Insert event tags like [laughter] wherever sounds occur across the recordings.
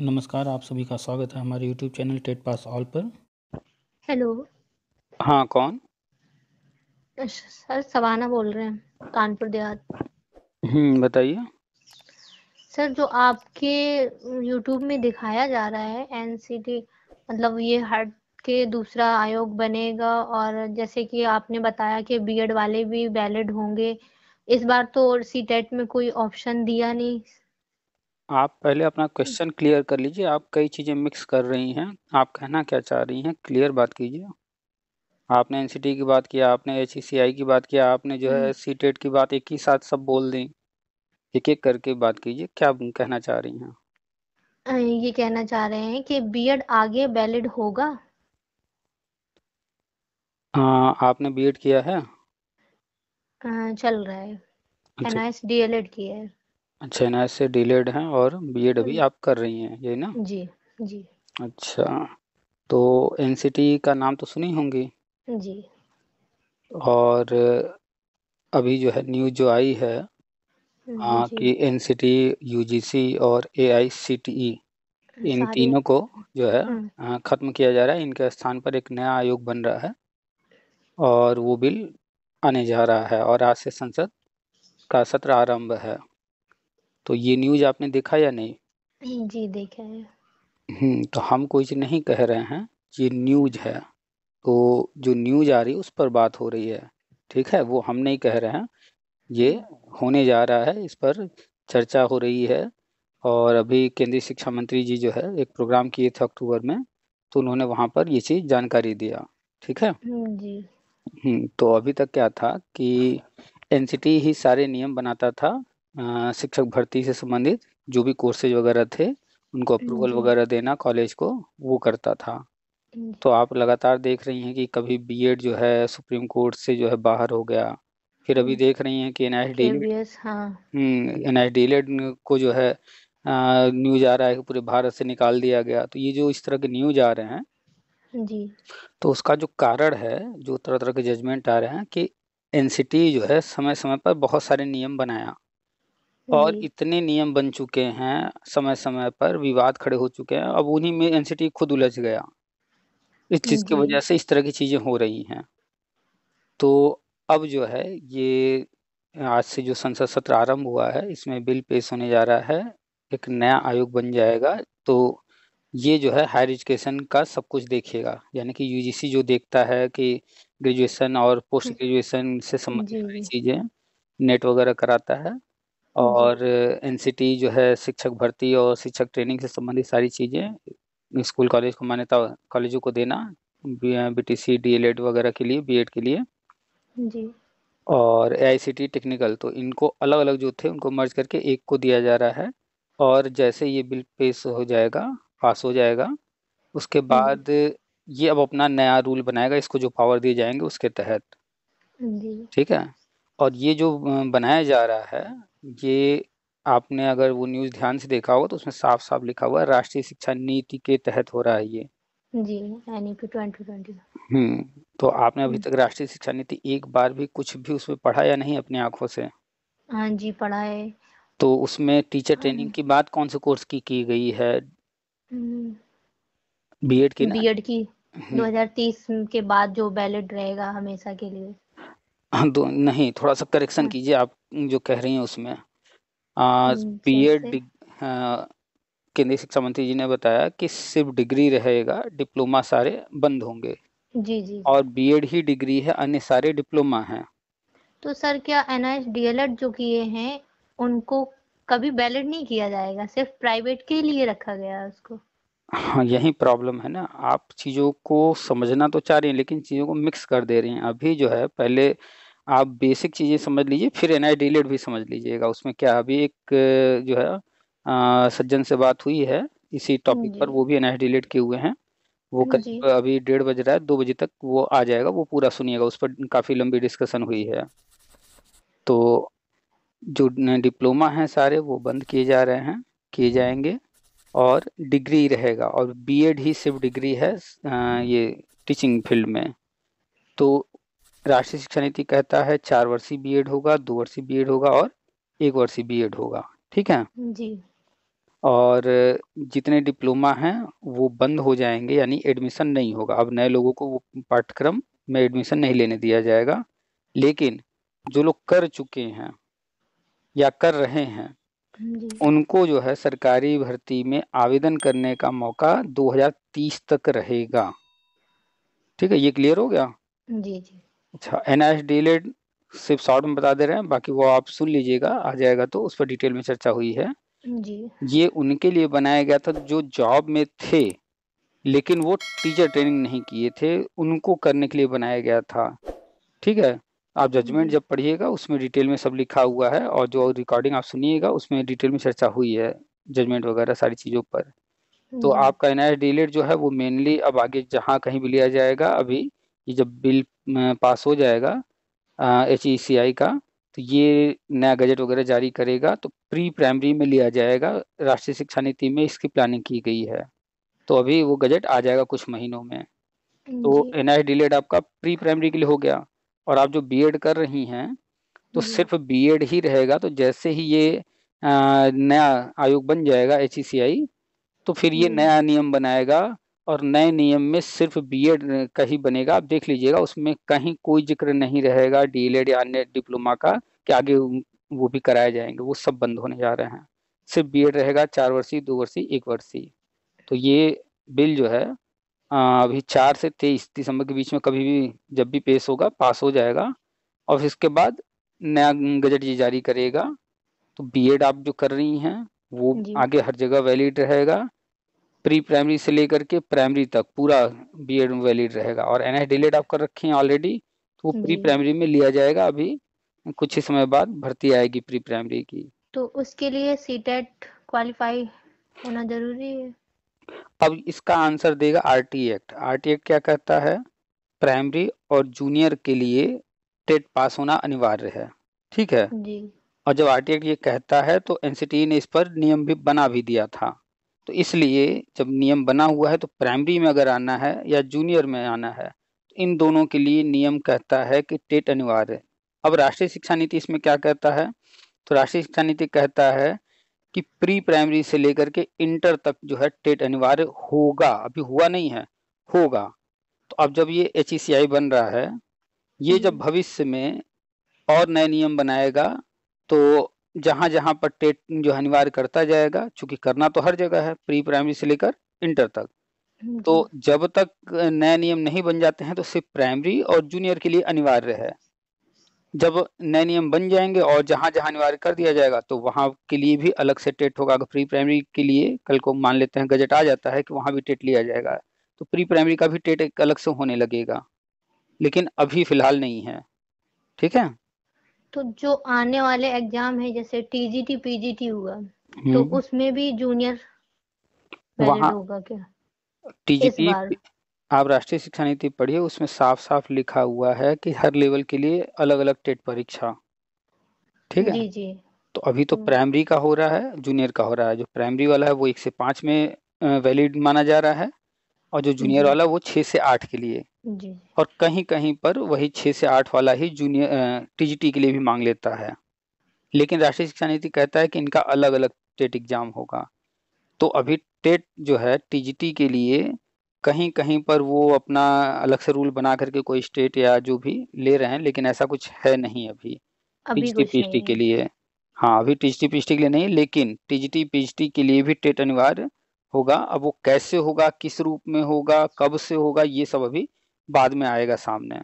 नमस्कार आप सभी का स्वागत है हमारे YouTube channel TET pass all पर हेलो हाँ कौन सर सवाना बोल रहे हैं कानपुर देहात हम्म बताइए सर जो आपके यूट्यूब में दिखाया जा रहा है एनसीटी मतलब ये हट के दूसरा आयोग बनेगा और जैसे कि आपने बताया कि बीएड वाले भी वैलिड होंगे इस बार तो सी में कोई ऑप्शन दिया नहीं आप पहले अपना क्वेश्चन हम्म। क्लियर कर लीजिए, आप कई चीज़ें मिक्स कर रही हैं। आप कहना क्या चाह रही हैं, क्लियर बात कीजिए। आपने एन की बात किया आपने एच e की बात किया आपने जो है सी हम्म। e की बात एक ही साथ सब बोल दी। एक-एक करके बात कीजिए, क्या कहना चाह रही हैं? ये कहना चाह रहे हैं कि बीएड आगे वैलिड होगा? आ, आपने बीएड किया है? आ, चल रहा है। अच्छा। एनआईएस डीएलएड e किया है। अच्छा एन से डिलेड हैं और बी एड अभी आप कर रही हैं यही ना जी जी अच्छा तो एन का नाम तो सुनी होंगी जी और अभी जो है न्यूज जो आई है हाँ जी कि एनसीटी सी और ई e, हम्म, इन तीनों को जो है हम्म। खत्म किया जा रहा है इनके स्थान पर एक नया आयोग बन रहा है और वो बिल आने जा रहा है और आज से संसद का सत्र आरंभ है तो ये न्यूज आपने देखा या नहीं जी देखा है हम्म तो हम कुछ नहीं कह रहे हैं ये न्यूज है तो जो न्यूज आ रही है उस पर बात हो रही है ठीक है वो हम नहीं कह रहे हैं ये होने जा रहा है इस पर चर्चा हो रही है और अभी केंद्रीय शिक्षा मंत्री जी जो है एक प्रोग्राम किए थे अक्टूबर में तो उन्होंने वहाँ पर ये चीज़ जानकारी दिया ठीक है हम्म, जी हम्म, तो अभी तक क्या था कि एनसीटी ही सारे नियम बनाता था शिक्षक भर्ती से संबंधित जो भी कोर्सेज वगैरह थे उनको अप्रूवल हम्म। वगैरह देना कॉलेज को वो करता था हम्म। तो आप लगातार देख रही हैं कि कभी बीएड जो है सुप्रीम कोर्ट से जो है बाहर हो गया फिर अभी हम्म। देख रही हैं कि एस डी एड को जो है न्यूज आ रहा है कि पूरे भारत से निकाल दिया गया तो ये जो इस तरह के न्यूज आ रहे हैं जी तो उसका जो कारण है जो तरह तरह के जजमेंट आ रहे हैं कि एनसीटी जो है समय समय पर बहुत सारे नियम बनाया और इतने नियम बन चुके हैं, समय-समय पर विवाद खड़े हो चुके हैं, अब उन्हीं में एनसीटी खुद उलझ गया। इस चीज़ की वजह से इस तरह की चीज़ें हो रही हैं। तो अब जो है ये आज से जो संसद सत्र आरंभ हुआ है, इसमें बिल पेश होने जा रहा है, एक नया आयोग बन जाएगा, तो ये जो है हायर एजुकेशन का सब कुछ देखेगा, यानी कि यूजीसी जो देखता है कि ग्रेजुएशन और पोस्ट हम्म। ग्रेजुएशन से संबंधित चीज़ें, नेट वगैरह कराता है। और एनसीटी जो है शिक्षक भर्ती और शिक्षक ट्रेनिंग से संबंधित सारी चीज़ें स्कूल कॉलेज को मान्यता कॉलेजों को देना बी बीटीसी डीएलएड e वगैरह के लिए बीएड के लिए जी। और एआईसीटी टेक्निकल तो इनको अलग अलग जो थे उनको मर्ज करके एक को दिया जा रहा है और जैसे ये बिल पेश हो जाएगा पास हो जाएगा उसके हम्म। बाद ये अब अपना नया रूल बनाएगा इसको जो पावर दिए जाएंगे उसके तहत जी। ठीक है और ये जो बनाया जा रहा है ये आपने अगर वो न्यूज़ ध्यान से देखा होगा तो उसमें साफ-साफ लिखा हुआ है राष्ट्रीय शिक्षा नीति के तहत हो रहा है ये। जी, 2020 हम्म, तो आपने अभी हम्म। तक राष्ट्रीय शिक्षा नीति एक बार भी कुछ भी उसमें पढ़ा या नहीं अपनी आँखों से? हाँ जी, पढ़ा है। तो उसमें टीचर हाँ ट्रेनिंग की बात कौन से कोर्स की की गई है? बीएड हम्म। की ना? बीएड की 2030 के बाद जो बैलेट रहेगा हमेशा के लिए। [laughs] हाँ तो नहीं थोड़ा सा करेक्शन कीजिए आप जो कह रही हैं उसमें बी एड हम्म, जैसे हाँ, केंद्रीय शिक्षा मंत्री जी ने बताया कि सिर्फ डिग्री रहेगा डिप्लोमा सारे बंद होंगे जी जी और बीएड ही डिग्री है अन्य सारे डिप्लोमा हैं तो सर क्या एनआईएस डीएलएड जो किए हैं उनको कभी बैलेट नहीं किया जाएगा सिर्फ प्राइवेट के लिए रखा गया है उसको हाँ यही प्रॉब्लम है ना आप चीज़ों को समझना तो चाह रही हैं लेकिन चीज़ों को मिक्स कर दे रही हैं अभी जो है पहले आप बेसिक चीज़ें समझ लीजिए फिर एन आई डिलेट भी समझ लीजिएगा उसमें क्या अभी एक जो है आ, सज्जन से बात हुई है इसी टॉपिक पर वो भी एन आई डिलेट किए हुए हैं वो हाँ अभी डेढ़ बज रहा है दो बजे तक वो आ जाएगा वो पूरा सुनिएगा उस पर काफ़ी लंबी डिस्कशन हुई है तो जो डिप्लोमा हैं सारे वो बंद किए जा रहे हैं किए जाएंगे और डिग्री रहेगा और बीएड ही सिर्फ डिग्री है ये टीचिंग फील्ड में तो राष्ट्रीय शिक्षा नीति कहता है चार वर्षीय बीएड होगा दो वर्षीय बीएड होगा और एक वर्षीय बीएड होगा ठीक है जी और जितने डिप्लोमा हैं वो बंद हो जाएंगे यानी एडमिशन नहीं होगा अब नए लोगों को वो पाठ्यक्रम में एडमिशन नहीं लेने दिया जाएगा लेकिन जो लोग कर चुके हैं या कर रहे हैं उनको जो है सरकारी भर्ती में आवेदन करने का मौका 2030 तक रहेगा ठीक है ये क्लियर हो गया जी जी अच्छा एन एस लेड सिर्फ शॉर्ट में बता दे रहे हैं बाकी वो आप सुन लीजिएगा आ जाएगा तो उस पर डिटेल में चर्चा हुई है जी ये उनके लिए बनाया गया था जो जॉब में थे लेकिन वो टीचर ट्रेनिंग नहीं किए थे उनको करने के लिए बनाया गया था ठीक है आप जजमेंट जब पढ़िएगा उसमें डिटेल में सब लिखा हुआ है और जो रिकॉर्डिंग आप सुनिएगा उसमें डिटेल में चर्चा हुई है जजमेंट वगैरह सारी चीज़ों पर तो आपका एन एस जो है वो मेनली अब आगे जहाँ कहीं भी लिया जाएगा अभी ये जब बिल पास हो जाएगा एच ई e का तो ये नया गजट वगैरह जारी करेगा तो प्री प्राइमरी में लिया जाएगा राष्ट्रीय शिक्षा नीति में इसकी प्लानिंग की गई है तो अभी वो गजट आ जाएगा कुछ महीनों में तो एन आई लेड आपका प्री प्राइमरी के लिए हो गया और आप जो एड कर रही हैं तो सिर्फ एड ही रहेगा तो जैसे ही ये नया आयोग बन जाएगा एच e तो फिर ये नया नियम बनाएगा और नए नियम में सिर्फ बीएड का ही बनेगा आप देख लीजिएगा उसमें कहीं कोई जिक्र नहीं रहेगा डीएलएड या अन्य डिप्लोमा का कि आगे वो भी कराए जाएंगे वो सब बंद होने जा रहे हैं सिर्फ बीएड रहेगा चार वर्षीय दो वर्षीय एक वर्षीय तो ये बिल जो है अभी चार से तेईस दिसंबर के बीच में कभी भी जब भी पेश होगा पास हो जाएगा और इसके बाद नया गजट ये जारी करेगा तो एड आप जो कर रही हैं वो आगे हर जगह वैलिड रहेगा प्री प्राइमरी से लेकर के प्राइमरी तक पूरा बी एड वैलिड रहेगा और एन एस डिलेड आप कर रखे हैं ऑलरेडी तो वो प्री प्राइमरी में लिया जाएगा अभी कुछ ही समय बाद भर्ती आएगी प्री प्राइमरी की तो उसके लिए सीटेट क्वालिफाई e होना जरूरी है अब इसका आंसर देगा आरटी एक्ट आरटी एक्ट क्या कहता है प्राइमरी और जूनियर के लिए टेट पास e होना अनिवार्य है ठीक है जी। और जब एक्ट ये कहता है तो एनसीटी e ने इस पर नियम भी बना भी दिया था तो इसलिए जब नियम बना हुआ है तो प्राइमरी में अगर आना है या जूनियर में आना है तो इन दोनों के लिए नियम कहता है कि टेट अनिवार्य अब राष्ट्रीय शिक्षा नीति इसमें क्या कहता है तो राष्ट्रीय शिक्षा नीति कहता है कि प्री प्राइमरी से लेकर के इंटर तक जो है टेट अनिवार्य होगा अभी हुआ नहीं है होगा तो अब जब ये एच e बन रहा है ये जब हम्म। भविष्य में और नए नियम बनाएगा तो जहां जहां पर टेट जो अनिवार्य करता जाएगा चूंकि करना तो हर जगह है प्री प्राइमरी से लेकर इंटर तक हम्म, तो जब तक नए नियम नहीं बन जाते हैं तो सिर्फ प्राइमरी और जूनियर के लिए अनिवार्य है जब नए नियम बन जाएंगे और जहां जहां अनिवार्य कर दिया जाएगा तो वहां के लिए भी अलग से टेट होगा अगर प्री प्राइमरी के लिए कल को मान लेते हैं गजट आ जाता है कि वहां भी टेट लिया जाएगा तो प्री प्राइमरी का भी टेट एक अलग से होने लगेगा लेकिन अभी फिलहाल नहीं है ठीक है तो जो आने वाले एग्जाम है जैसे टीजीटी पीजीटी हुआ तो हम्म। उसमें भी जूनियर होगा क्या टीजीटी आप राष्ट्रीय शिक्षा नीति पढ़िए उसमें साफ साफ लिखा हुआ है कि हर लेवल के लिए अलग अलग टेट परीक्षा ठीक है जी जी तो अभी तो प्राइमरी हम्म। का हो रहा है जूनियर का हो रहा है जो प्राइमरी वाला है वो एक से पांच में वैलिड माना जा रहा है और जो जूनियर हम्म। वाला वो छह से आठ के लिए और कहीं कहीं पर वही छह से आठ वाला ही जूनियर टीजीटी के लिए भी मांग लेता है लेकिन राष्ट्रीय शिक्षा नीति कहता है कि इनका अलग अलग टेट एग्जाम होगा तो अभी टेट जो है टीजीटी के लिए कहीं कहीं पर वो अपना अलग से रूल बना करके कोई स्टेट या जो भी ले रहे हैं लेकिन ऐसा कुछ है नहीं अभी टीजीटी पीएचडी के लिए हाँ अभी टीजीटी पीएचडी के लिए नहीं लेकिन टीजीटी पीएचडी के लिए भी टेट अनिवार्य होगा अब वो कैसे होगा किस रूप में होगा कब से होगा ये सब अभी बाद में आएगा सामने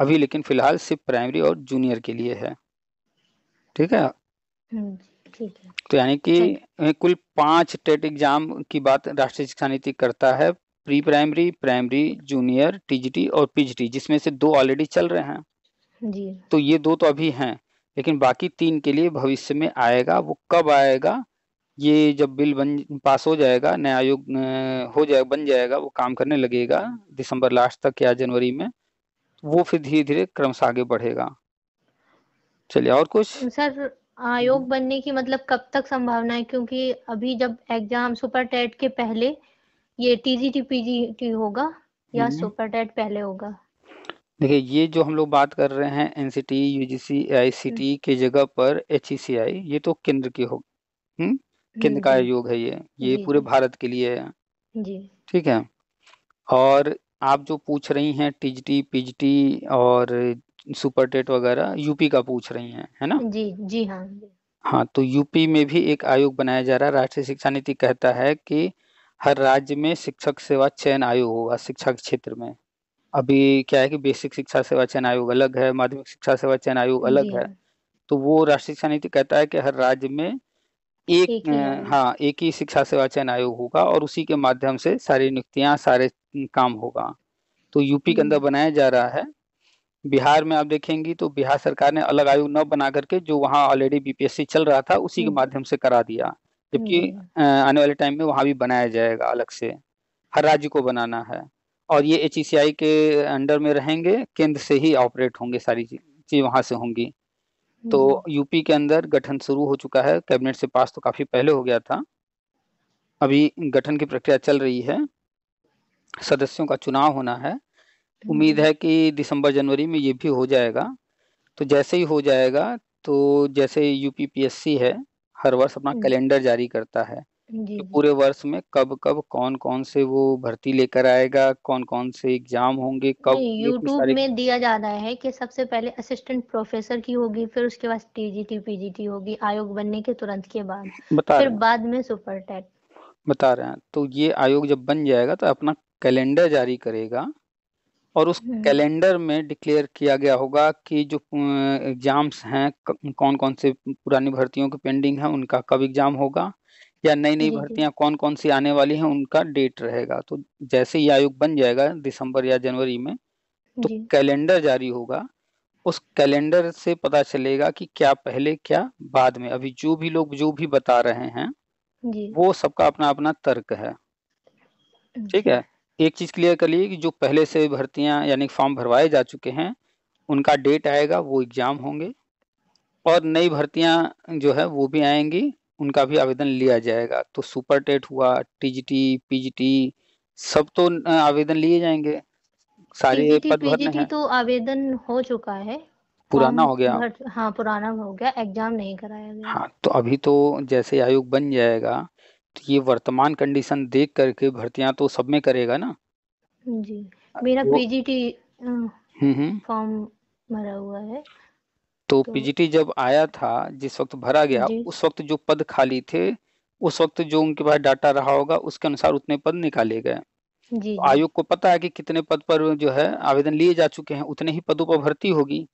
अभी लेकिन फिलहाल सिर्फ प्राइमरी और जूनियर के लिए है ठीक है हम्म, तो यानी कि कुल पांच टेट एग्जाम की बात राष्ट्रीय शिक्षा नीति करता है pre primary primary junior TGT और पीजीटी जिसमें से दो ऑलरेडी चल रहे हैं जी तो ये दो तो अभी हैं लेकिन बाकी तीन के लिए भविष्य में आएगा वो कब आएगा ये जब बिल बन पास हो जाएगा नया आयोग हो जाएगा बन जाएगा वो काम करने लगेगा दिसंबर लास्ट तक या जनवरी में वो फिर धीरे धीरे क्रम से आगे बढ़ेगा चलिए और कुछ तो सर आयोग बनने की मतलब कब तक संभावना है क्योंकि अभी जब एग्जाम सुपर टेट के पहले ये टीजीटी पीजीटी होगा या हम्म। सुपर टेट पहले होगा देखिए ये जो हम लोग बात कर रहे हैं एनसीटी यूजीसी आईसीटी के जगह पर एच e ये तो केंद्र की होगी हम्म? केंद्र का योग है ये ये पूरे भारत के लिए है ठीक है और आप जो पूछ रही हैं टीजीटी पीजीटी और सुपर टेट वगैरह यूपी का पूछ रही हैं है ना जी जी हाँ हाँ तो यूपी में भी एक आयोग बनाया जा रहा है राष्ट्रीय शिक्षा नीति कहता है कि हर राज्य में शिक्षक सेवा चयन आयोग होगा शिक्षा के क्षेत्र में अभी क्या है कि बेसिक शिक्षा सेवा चयन आयोग अलग है माध्यमिक शिक्षा सेवा चयन आयोग अलग है तो वो राष्ट्रीय शिक्षा नीति कहता है कि हर राज्य में एक, हाँ एक ही शिक्षा सेवा चयन आयोग होगा और उसी के माध्यम से सारी नियुक्तियां सारे काम होगा तो यूपी के अंदर हम्म। बनाया जा रहा है बिहार में आप देखेंगी तो बिहार सरकार ने अलग आयोग न बना करके जो वहाँ ऑलरेडी बीपीएससी चल रहा था उसी के हम्म। माध्यम से करा दिया जबकि हम्म। आने वाले टाइम में वहाँ भी बनाया जाएगा अलग से हर राज्य को बनाना है और ये एच e के अंडर में रहेंगे केंद्र से ही ऑपरेट होंगे सारी चीज वहां से होंगी तो हम्म। यूपी के अंदर गठन शुरू हो चुका है कैबिनेट से पास तो काफी पहले हो गया था अभी गठन की प्रक्रिया चल रही है सदस्यों का चुनाव होना है उम्मीद है हम्म। कि दिसंबर जनवरी में ये भी हो जाएगा तो जैसे ही हो जाएगा तो जैसे यूपीपीएससी है हर वर्ष अपना हम्म। कैलेंडर जारी करता है जी, कि तो पूरे वर्ष में कब-कब, कौन-कौन से वो भर्ती लेकर आएगा, कौन-कौन से एग्ज़ाम होंगे, कब नहीं, ये यूट्यूब सारी में दिया जा रहा है कि सबसे पहले असिस्टेंट प्रोफ़ेसर की होगी, फिर उसके बाद टीजीटी, पीजीटी होगी, आयोग बनने के तुरंत के बाद, बता फिर रहे हैं। बाद में सुपर टेट। बता रहे हैं। तो ये आयोग जब बन जाएगा तो अपना कैलेंडर जारी करेगा और उस हम्म। कैलेंडर में डिक्लेयर किया गया होगा कि जो एग्ज़ाम्स हैं कौन-कौन से पुरानी भर्तियों के पेंडिंग हैं, उनका कब एग्ज़ाम होगा। या नई नई भर्तियां कौन कौन सी आने वाली हैं उनका डेट रहेगा तो जैसे ही आयोग बन जाएगा दिसंबर या जनवरी में तो कैलेंडर जारी होगा उस कैलेंडर से पता चलेगा कि क्या पहले क्या बाद में अभी जो भी लोग जो भी बता रहे हैं जी वो सबका अपना अपना तर्क है ठीक है एक चीज क्लियर कर लिए कि जो पहले से भर्तियां यानी फॉर्म भरवाए जा चुके हैं उनका डेट आएगा वो एग्जाम होंगे और नई भर्तियां जो है वो भी आएंगी उनका भी आवेदन लिया जाएगा तो सुपर टेट हुआ टीजीटी पीजीटी सब तो आवेदन लिए जाएंगे सारे पद भरने हैं तो आवेदन हो चुका है पुराना हो गया हाँ पुराना हो गया एग्जाम नहीं कराया गया हाँ तो अभी तो जैसे आयोग बन जाएगा तो ये वर्तमान कंडीशन देख करके भर्तियां तो सब में करेगा ना जी मेरा पीजीटी हम्म, हम्म। फॉर्म भरा हुआ है तो, तो पीजीटी जब आया था जिस वक्त भरा गया उस वक्त जो पद खाली थे उस वक्त जो उनके पास डाटा रहा होगा उसके अनुसार उतने पद निकाले गए तो आयोग को पता है कि कितने पद पर जो है आवेदन लिए जा चुके हैं उतने ही पदों पर भर्ती होगी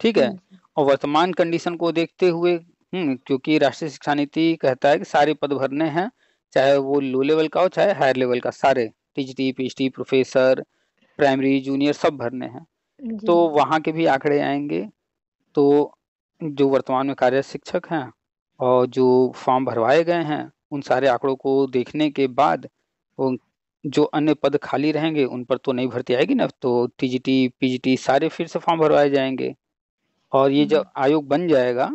ठीक है और वर्तमान कंडीशन को देखते हुए हम्म क्योंकि राष्ट्रीय शिक्षा नीति कहता है कि सारे पद भरने हैं चाहे वो लो लेवल का हो चाहे हायर लेवल का सारे PGT PhD professor primary junior सब भरने हैं तो वहां के भी आंकड़े आएंगे तो जो वर्तमान में कार्यरत शिक्षक हैं और जो फॉर्म भरवाए गए हैं उन सारे आंकड़ों को देखने के बाद जो अन्य पद खाली रहेंगे उन पर तो नई भर्ती आएगी ना तो टीजीटी पीजीटी सारे फिर से फॉर्म भरवाए जाएंगे और ये जब हम्म। आयोग बन जाएगा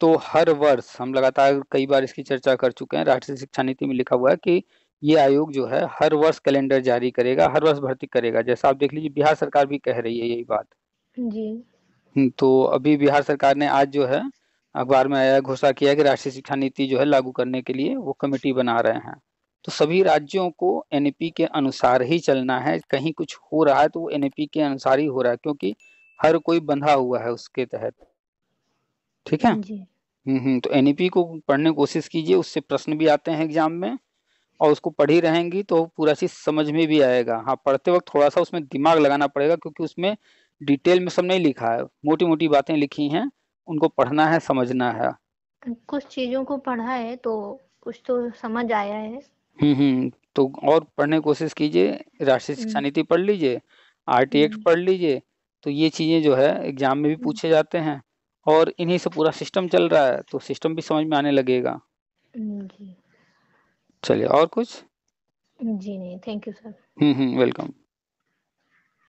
तो हर वर्ष हम लगातार कई बार इसकी चर्चा कर चुके हैं राष्ट्रीय शिक्षा नीति में लिखा हुआ है कि ये आयोग जो है हर वर्ष कैलेंडर जारी करेगा हर वर्ष भर्ती करेगा जैसा आप देख लीजिए बिहार सरकार भी कह रही है यही बात जी हम्म, तो अभी बिहार सरकार ने आज जो है अखबार में आया घोषणा किया कि राष्ट्रीय शिक्षा नीति जो है लागू करने के लिए वो कमेटी बना रहे हैं तो सभी राज्यों को एन के अनुसार ही चलना है कहीं कुछ हो रहा है तो वो एन के अनुसार ही हो रहा है क्योंकि हर कोई बंधा हुआ है उसके तहत ठीक है हम्म, हम्म तो एन को पढ़ने की कोशिश कीजिए उससे प्रश्न भी आते हैं एग्जाम में और उसको पढ़ी रहेंगी तो पूरा चीज समझ में भी आएगा हाँ पढ़ते वक्त थोड़ा सा उसमें दिमाग लगाना पड़ेगा क्योंकि उसमें डिटेल में सब नहीं लिखा है मोटी मोटी बातें लिखी हैं उनको पढ़ना है समझना है कुछ चीजों को पढ़ा है तो कुछ तो समझ आया है हम्म हम्म तो और पढ़ने की कोशिश कीजिए राष्ट्रीय हम्म। शिक्षा नीति पढ़ लीजिए आर टी एक्ट हम्म। पढ़ लीजिए तो ये चीजें जो है एग्जाम में भी हम्म। पूछे जाते हैं और इन्हीं से पूरा सिस्टम चल रहा है तो सिस्टम भी समझ में आने लगेगा चलिए और कुछ जी नहीं thank you sir hmm hmm welcome